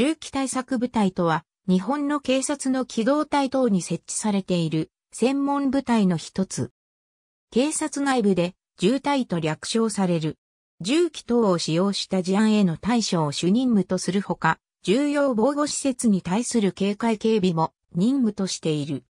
銃器対策部隊とは、日本の警察の機動隊等に設置されている専門部隊の一つ。警察内部で銃隊と略称される。銃器等を使用した事案への対処を主任務とするほか、重要防護施設に対する警戒警備も任務としている。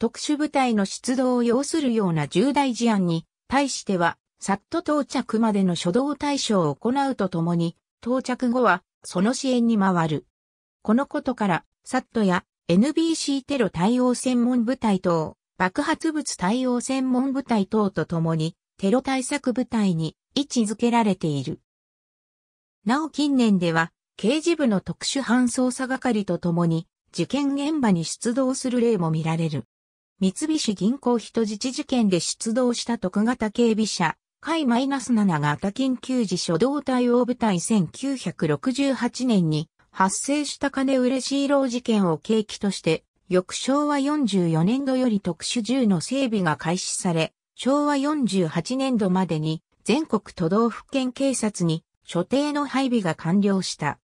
特殊部隊の出動を要するような重大事案に対しては、さっと到着までの初動対処を行うとともに、到着後は、その支援に回る。このことから、サットや NBC テロ対応専門部隊等、爆発物対応専門部隊等とともに、テロ対策部隊に位置づけられている。なお近年では、刑事部の特殊犯捜査係とともに、事件現場に出動する例も見られる。三菱銀行人質事件で出動した徳型警備車、海 -7 型緊急時初動対応部隊1968年に発生した金嬉しい老事件を契機として、翌昭和44年度より特殊銃の整備が開始され、昭和48年度までに全国都道府県警察に所定の配備が完了した。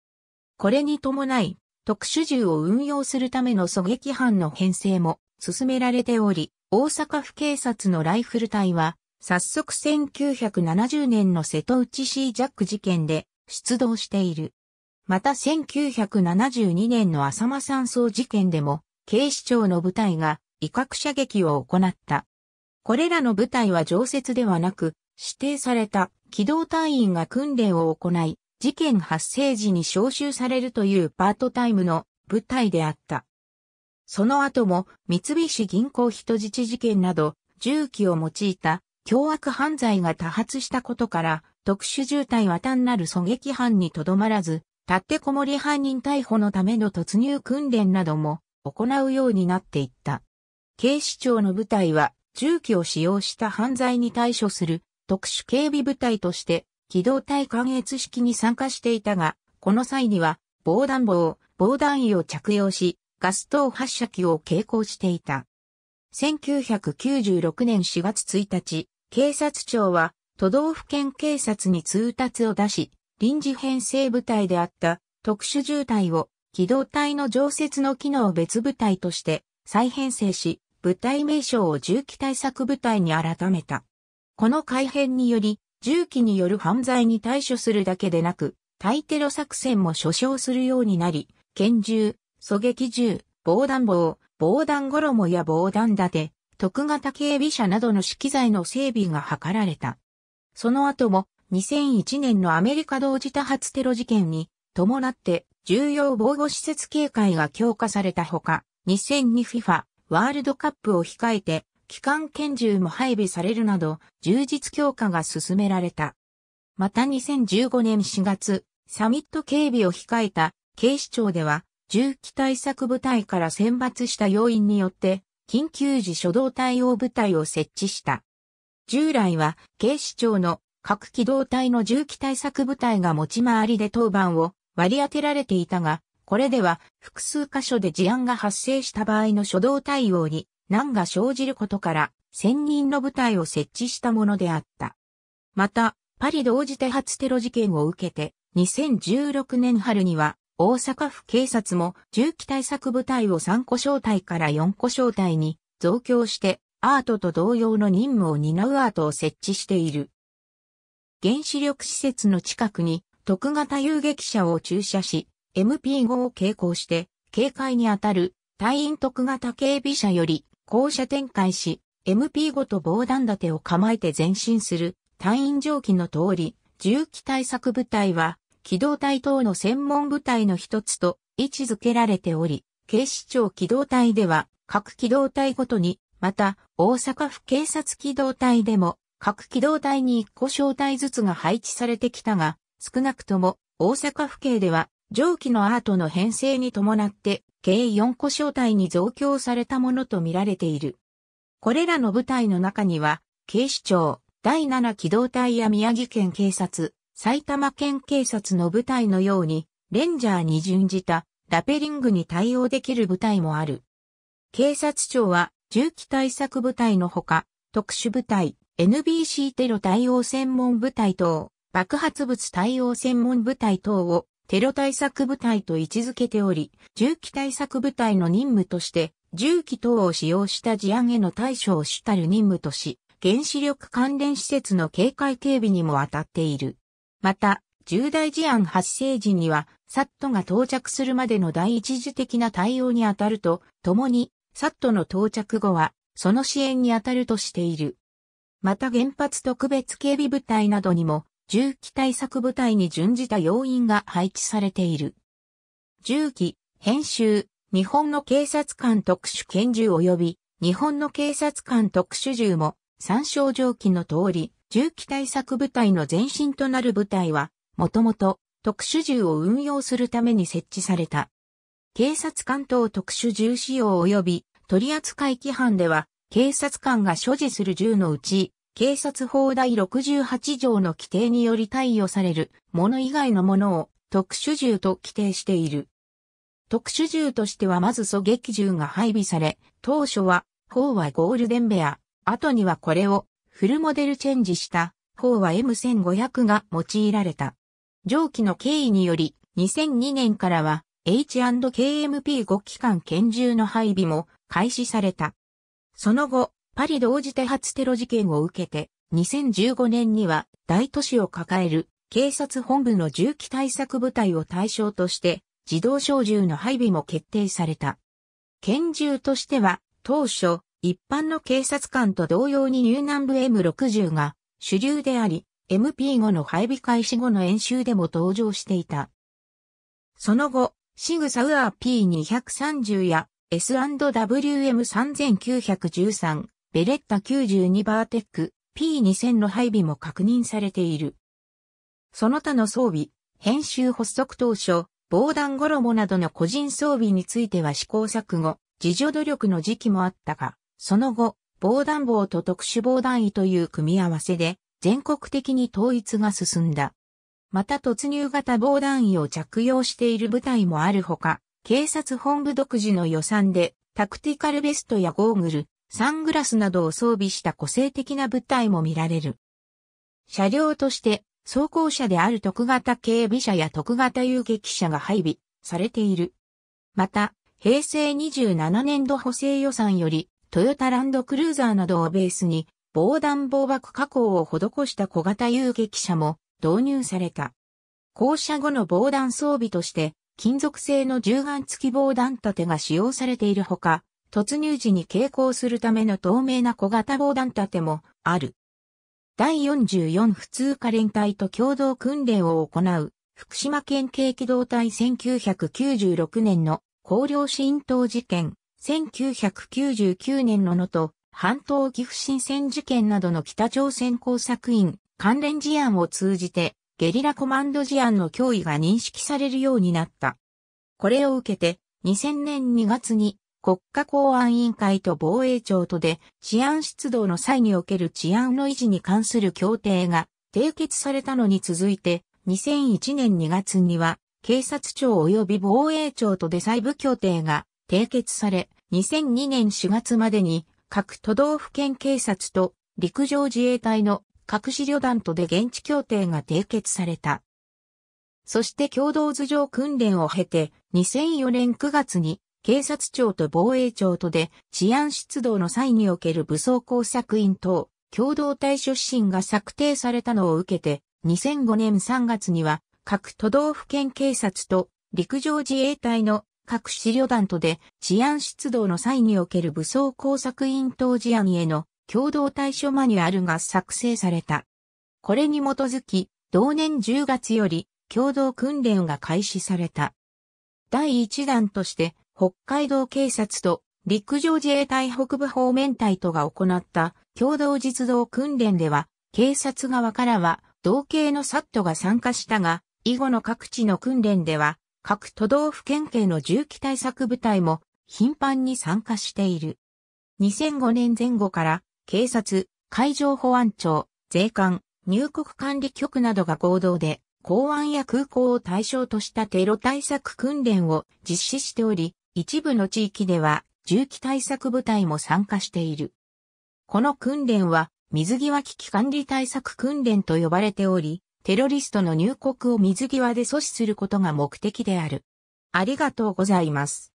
これに伴い、特殊銃を運用するための狙撃班の編成も進められており、大阪府警察のライフル隊は早速1970年の瀬戸内シージャック事件で出動している。また1972年の浅間山荘事件でも警視庁の部隊が威嚇射撃を行った。これらの部隊は常設ではなく指定された機動隊員が訓練を行い、事件発生時に招集されるというパートタイムの部隊であった。その後も三菱銀行人質事件など銃器を用いた凶悪犯罪が多発したことから、特殊渋滞は単なる狙撃犯にとどまらず、立てこもり犯人逮捕のための突入訓練なども行うようになっていった。警視庁の部隊は、銃器を使用した犯罪に対処する特殊警備部隊として、機動隊関越式に参加していたが、この際には、防弾棒、防弾衣を着用し、ガス等発射機を携行していた。1996年4月1日、警察庁は都道府県警察に通達を出し、臨時編成部隊であった特殊渋滞を機動隊の常設の機能別部隊として再編成し、部隊名称を銃器対策部隊に改めた。この改編により、銃器による犯罪に対処するだけでなく、対テロ作戦も所掌するようになり、拳銃、狙撃銃、防弾棒、防弾衣や防弾盾、特型警備車などの資機材の整備が図られた。その後も2001年のアメリカ同時多発テロ事件に伴って重要防護施設警戒が強化されたほか、2002FIFA ワールドカップを控えて機関拳銃も配備されるなど充実強化が進められた。また2015年4月、サミット警備を控えた警視庁では銃器対策部隊から選抜した要因によって緊急時初動対応部隊を設置した。従来は警視庁の各機動隊の銃器対策部隊が持ち回りで当番を割り当てられていたが、これでは複数箇所で事案が発生した場合の初動対応に難が生じることから専任の部隊を設置したものであった。また、パリ同時多発テロ事件を受けて2016年春には大阪府警察も銃器対策部隊を3個小隊から4個小隊に増強してアートと同様の任務を担うアートを設置している。原子力施設の近くに特型遊撃車を駐車し、MP5 を携行して警戒に当たる隊員特型警備車より降車展開し、MP5 と防弾盾を構えて前進する隊員蒸気の通り、重機対策部隊は機動隊等の専門部隊の一つと位置づけられており、警視庁機動隊では各機動隊ごとに、また大阪府警察機動隊でも各機動隊に1個小隊ずつが配置されてきたが、少なくとも大阪府警では上記のアートの編成に伴って計4個小隊に増強されたものとみられている。これらの部隊の中には、警視庁、第7機動隊や宮城県警察、埼玉県警察の部隊のように、レンジャーに準じたラペリングに対応できる部隊もある。警察庁は、銃器対策部隊のほか、特殊部隊、NBC テロ対応専門部隊等、爆発物対応専門部隊等をテロ対策部隊と位置づけており、銃器対策部隊の任務として、銃器等を使用した事案への対処を主たる任務とし、原子力関連施設の警戒警備にも当たっている。また、重大事案発生時には、サットが到着するまでの第一次的な対応に当たると、共に、サットの到着後は、その支援に当たるとしている。また原発特別警備部隊などにも、重機対策部隊に準じた要員が配置されている。重機、編集、日本の警察官特殊拳銃及び、日本の警察官特殊銃も、参照上記の通り、銃器対策部隊の前身となる部隊は、もともと特殊銃を運用するために設置された。警察官等特殊銃使用及び取扱規範では、警察官が所持する銃のうち、警察法第68条の規定により貸与されるもの以外のものを特殊銃と規定している。特殊銃としてはまず狙撃銃が配備され、当初は、砲はゴールデンベア、後にはこれをフルモデルチェンジした方は M1500 が用いられた。上記の経緯により2002年からは H&KMP5 機関拳銃の配備も開始された。その後、パリ同時多発テロ事件を受けて、2015年には大都市を抱える警察本部の銃器対策部隊を対象として自動小銃の配備も決定された。拳銃としては当初一般の警察官と同様に入南部 M60 が主流であり、MP5 の配備開始後の演習でも登場していた。その後、シグサウアー P230 や S&WM3913、ベレッタ92バーテック P2000 の配備も確認されている。その他の装備、編集発足当初、防弾衣などの個人装備については試行錯誤、自助努力の時期もあったが、その後、防弾棒と特殊防弾衣という組み合わせで、全国的に統一が進んだ。また突入型防弾衣を着用している部隊もあるほか、警察本部独自の予算で、タクティカルベストやゴーグル、サングラスなどを装備した個性的な部隊も見られる。車両として、装甲車である特型警備車や特型遊撃車が配備されている。また、平成27年度補正予算よりトヨタランドクルーザーなどをベースに防弾防爆加工を施した小型遊撃車も導入された。降車後の防弾装備として金属製の銃眼付き防弾盾が使用されているほか、突入時に携行するための透明な小型防弾盾もある。第44普通科連隊と共同訓練を行う福島県警機動隊1996年の高陵新島事件1999年の能登半島岐阜新鮮事件などの北朝鮮工作員関連事案を通じてゲリラコマンド事案の脅威が認識されるようになった。これを受けて2000年2月に国家公安委員会と防衛庁とで治安出動の際における治安の維持に関する協定が締結されたのに続いて2001年2月には警察庁及び防衛庁とで細部協定が締結され、2002年4月までに各都道府県警察と陸上自衛隊の各支旅団とで現地協定が締結された。そして共同図上訓練を経て2004年9月に警察庁と防衛庁とで治安出動の際における武装工作員等共同対処指針が策定されたのを受けて2005年3月には各都道府県警察と陸上自衛隊の各資料団とで治安出動の際における武装工作員等事案への共同対処マニュアルが作成された。これに基づき、同年10月より共同訓練が開始された。第1弾として、北海道警察と陸上自衛隊北部方面隊とが行った共同実動訓練では、警察側からは同系のサットが参加したが、以後の各地の訓練では、各都道府県警の銃器対策部隊も頻繁に参加している。2005年前後から警察、海上保安庁、税関、入国管理局などが合同で港湾や空港を対象としたテロ対策訓練を実施しており、一部の地域では銃器対策部隊も参加している。この訓練は水際危機管理対策訓練と呼ばれており、テロリストの入国を水際で阻止することが目的である。ありがとうございます。